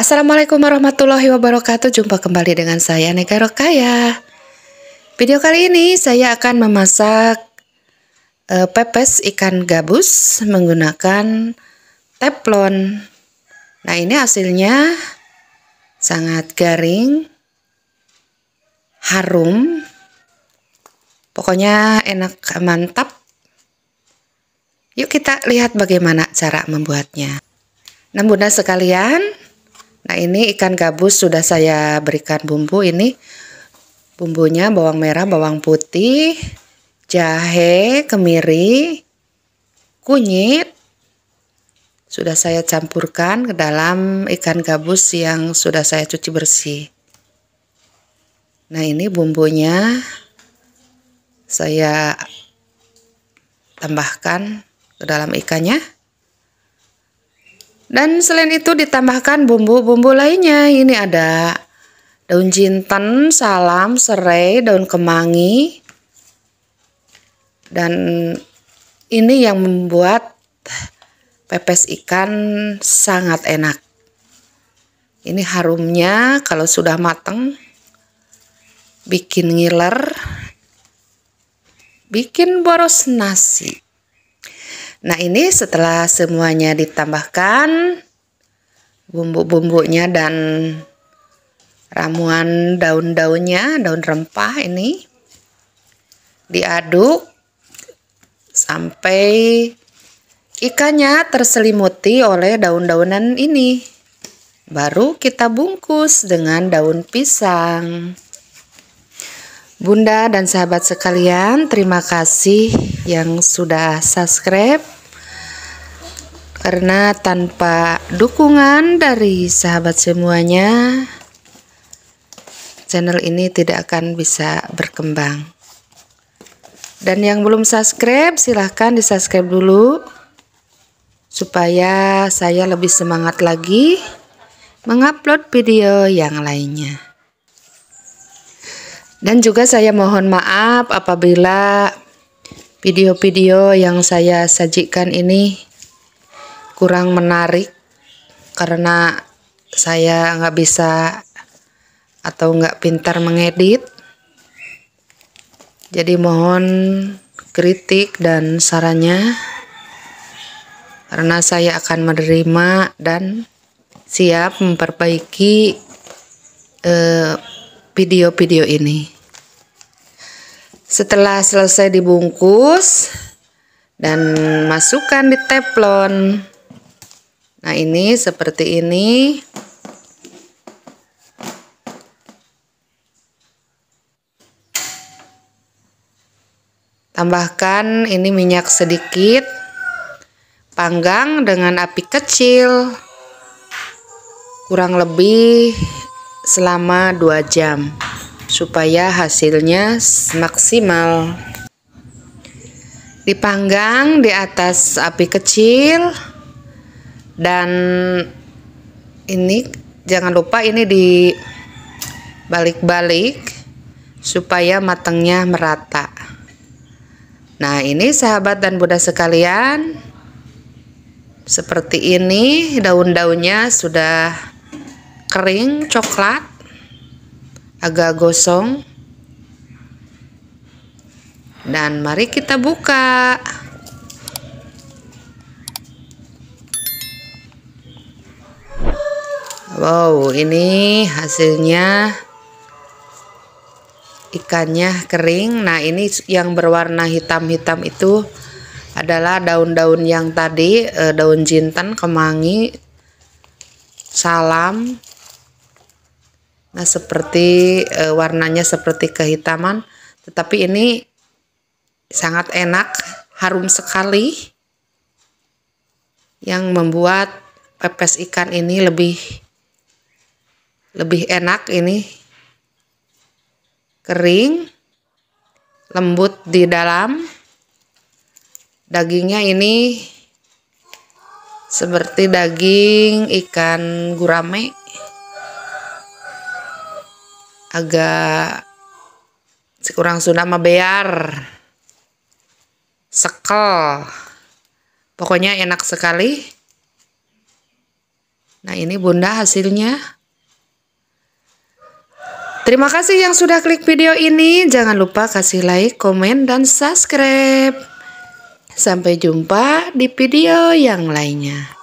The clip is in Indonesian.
Assalamualaikum warahmatullahi wabarakatuh Jumpa kembali dengan saya Neka Rokaya Video kali ini saya akan memasak e, pepes ikan gabus menggunakan teflon Nah ini hasilnya sangat garing Harum Pokoknya enak mantap Yuk kita lihat bagaimana cara membuatnya Nah bunda sekalian Nah ini ikan gabus sudah saya berikan bumbu ini bumbunya bawang merah, bawang putih, jahe, kemiri, kunyit sudah saya campurkan ke dalam ikan gabus yang sudah saya cuci bersih. Nah ini bumbunya saya tambahkan ke dalam ikannya. Dan selain itu ditambahkan bumbu-bumbu lainnya. Ini ada daun jinten, salam, serai, daun kemangi. Dan ini yang membuat pepes ikan sangat enak. Ini harumnya kalau sudah mateng bikin ngiler, bikin boros nasi. Nah ini setelah semuanya ditambahkan bumbu-bumbunya dan ramuan daun-daunnya, daun rempah ini diaduk sampai ikannya terselimuti oleh daun-daunan ini. Baru kita bungkus dengan daun pisang. Bunda dan sahabat sekalian, terima kasih yang sudah subscribe. Karena tanpa dukungan dari sahabat semuanya, channel ini tidak akan bisa berkembang. Dan yang belum subscribe, silahkan di-subscribe dulu supaya saya lebih semangat lagi mengupload video yang lainnya. Dan juga saya mohon maaf apabila video-video yang saya sajikan ini kurang menarik karena saya nggak bisa atau nggak pintar mengedit. Jadi mohon kritik dan sarannya karena saya akan menerima dan siap memperbaiki eh, video-video ini. Setelah selesai dibungkus dan masukkan di teflon. Nah, ini seperti ini. Tambahkan ini minyak sedikit. Panggang dengan api kecil. Kurang lebih selama 2 jam supaya hasilnya maksimal dipanggang di atas api kecil dan ini jangan lupa ini di balik-balik supaya matangnya merata nah ini sahabat dan bunda sekalian seperti ini daun-daunnya sudah kering coklat agak gosong dan mari kita buka wow ini hasilnya ikannya kering nah ini yang berwarna hitam-hitam itu adalah daun-daun yang tadi eh, daun jintan kemangi salam nah seperti e, warnanya seperti kehitaman tetapi ini sangat enak harum sekali yang membuat pepes ikan ini lebih lebih enak ini kering lembut di dalam dagingnya ini seperti daging ikan gurame agak kurang sudah, mah bear sekel pokoknya enak sekali nah ini bunda hasilnya terima kasih yang sudah klik video ini jangan lupa kasih like komen dan subscribe sampai jumpa di video yang lainnya